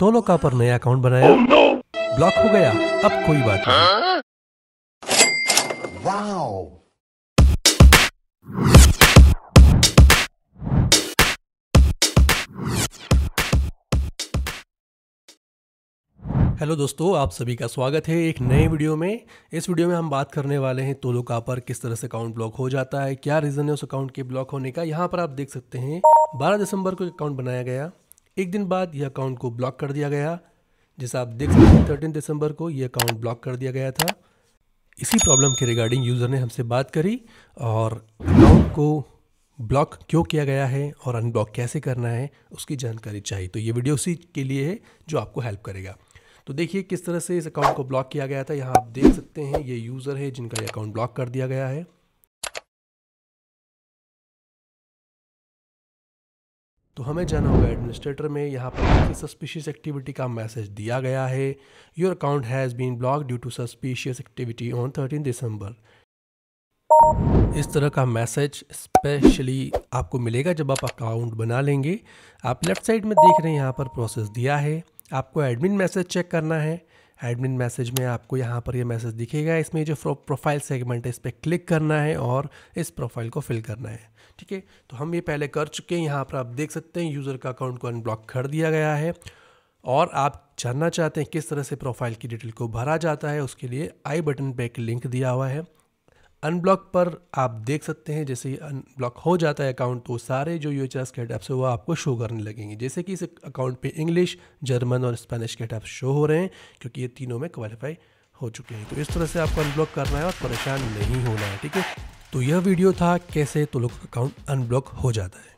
दोनों का पर नया अकाउंट बनाया oh, no! ब्लॉक हो गया अब कोई बात नहीं huh? हेलो दोस्तों आप सभी का स्वागत है एक नए वीडियो में इस वीडियो में हम बात करने वाले हैं तोलो का पर किस तरह से अकाउंट ब्लॉक हो जाता है क्या रीज़न है उस अकाउंट के ब्लॉक होने का यहाँ पर आप देख सकते हैं 12 दिसंबर को अकाउंट बनाया गया एक दिन बाद यह अकाउंट को ब्लॉक कर दिया गया जैसा आप देख सकते हैं थर्टीन दिसंबर को यह अकाउंट ब्लॉक कर दिया गया था इसी प्रॉब्लम के रिगार्डिंग यूज़र ने हमसे बात करी और अकाउंट को ब्लॉक क्यों किया गया है और अनब्लॉक कैसे करना है उसकी जानकारी चाहिए तो ये वीडियो उसी के लिए है जो आपको हेल्प करेगा तो देखिए किस तरह से इस अकाउंट को ब्लॉक किया गया था यहाँ आप देख सकते हैं ये यूज़र है जिनका ये अकाउंट ब्लॉक कर दिया गया है तो हमें जाना होगा एडमिनिस्ट्रेटर में यहाँ पर सस्पिशियस एक्टिविटी का मैसेज दिया गया है your account has been block due to suspicious activity on thirteen December इस तरह का मैसेज स्पेशली आपको मिलेगा जब आप अकाउंट बना लेंगे आप लेफ़्ट साइड में देख रहे हैं यहाँ पर प्रोसेस दिया है आपको एडमिन मैसेज चेक करना है एडमिन मैसेज में आपको यहाँ पर ये यह मैसेज दिखेगा इसमें जो प्रोफाइल सेगमेंट है इस पर क्लिक करना है और इस प्रोफाइल को फिल करना है ठीक है तो हम ये पहले कर चुके हैं यहाँ पर आप देख सकते हैं यूज़र का अकाउंट को अनब्लॉक कर दिया गया है और आप जानना चाहते हैं किस तरह से प्रोफाइल की डिटेल को भरा जाता है उसके लिए आई बटन पर एक लिंक दिया हुआ है अनब्लॉक पर आप देख सकते हैं जैसे ही अनब्लॉक हो जाता है अकाउंट तो सारे जो यू एच एस के टैप्स वो आपको शो करने लगेंगे जैसे कि इस अकाउंट पे इंग्लिश जर्मन और स्पेनिश के टैप्स शो हो रहे हैं क्योंकि ये तीनों में क्वालिफाई हो चुके हैं तो इस तरह से आपको अनब्लॉक करना है और परेशान नहीं होना है ठीक है तो यह वीडियो था कैसे तो लोग अकाउंट अनब्लॉक हो जाता है